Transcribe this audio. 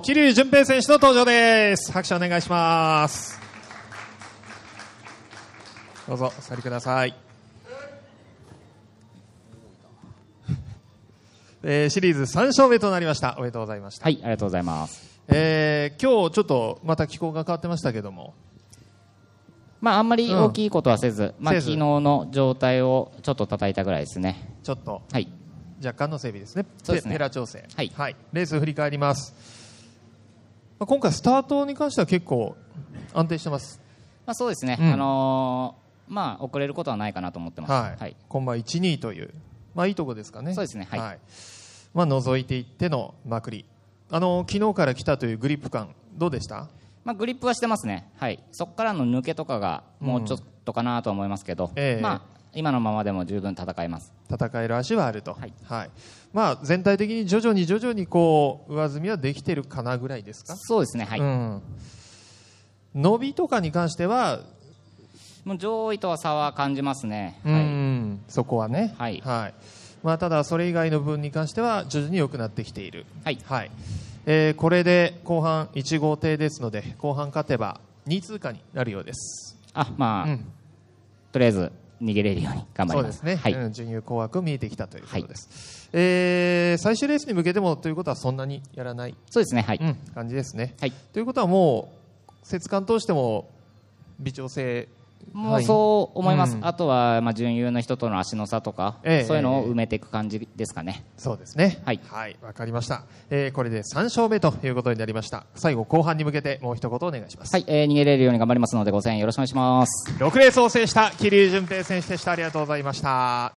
桐生純平選手の登場です。拍手お願いします。どうぞ、お座りください。えー、シリーズ3勝目となりました。おめでとうございました。はい、ありがとうございます。えー、今日ちょっとまた気候が変わってましたけども。まあ、あんまり大きいことはせず、うん、まあ、昨日の状態をちょっと叩いたぐらいですね。ちょっと。若干の整備ですね。そうですね。ペラ調整。はい。はい。レース振り返ります。まあ、今回、スタートに関しては結構安定してます。まあ、そうですね、うん、あのー、まあ、遅れることはないかなと思ってます、はいはい、コンマ1、2という、まあ、いいとこですかね、そうですね、はい、はい、まあ、覗いていってのまくり、あのー、昨日から来たというグリップ感、どうでしたまあ、グリップはしてますね、はい、そこからの抜けとかがもうちょっとかなと思いますけど、うんえー、まあ、今のままでも十分戦えます戦える足はあると、はい、はい、まあ、全体的に徐々に徐々にこう上積みはできてるかなぐらいですかそうですね、はい、うん、伸びとかに関してはもう上位とは差は感じますね、はい、そこはね、はい、はい、まあ、ただ、それ以外の分に関しては徐々に良くなってきている。はい、はいえー、これで後半1号艇ですので後半勝てば2通過になるようですあまあ、うん、とりあえず逃げれるように頑張ります。そうですね。はい、うん、準優紅枠見えてきたということです。はい、えー、最終レースに向けてもということはそんなにやらない。そうですね。はい。うん、感じですね。はい。ということはもう節間通しても微調整もうそう思います、はいうん、あとは、まあ、準優の人との足の差とか、えそういうのを埋めていく感じですかね。そうですねはいわ、はい、かりました、えー、これで3勝目ということになりました最後後半に向けてもう一言お願いしますはい、えー、逃げれるように頑張りますのでご声援よろしくお願いします6レースを制した桐生純平選手でしたありがとうございました